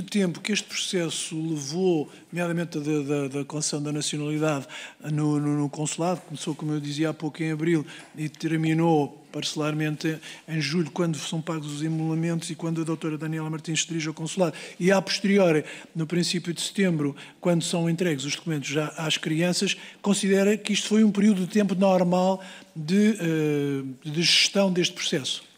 de tempo que este processo levou, nomeadamente da, da, da concessão da nacionalidade no, no, no, consulado, começou, como eu dizia há pouco, em abril e terminou parcelarmente em julho, quando são pagos os emolumentos e quando a doutora Daniela Martins dirige ao consulado, e a posteriori, no princípio de setembro, quando são entregues os documentos já às crianças, considera que isto foi um período de tempo normal de, eh, de gestão deste processo?